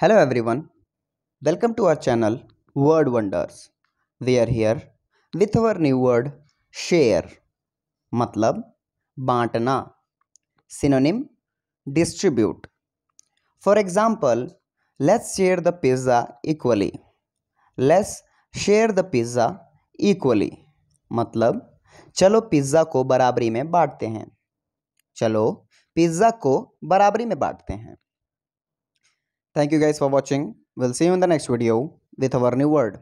Hello everyone welcome to our channel word wonders we are here with our new word share मतलब बांटना synonym distribute for example let's share the pizza equally let's share the pizza equally मतलब चलो pizza को बराबरी में बांटते हैं चलो पिज़्ज़ा को बराबरी में बांटते हैं Thank you guys for watching. We'll see you in the next video with our new word.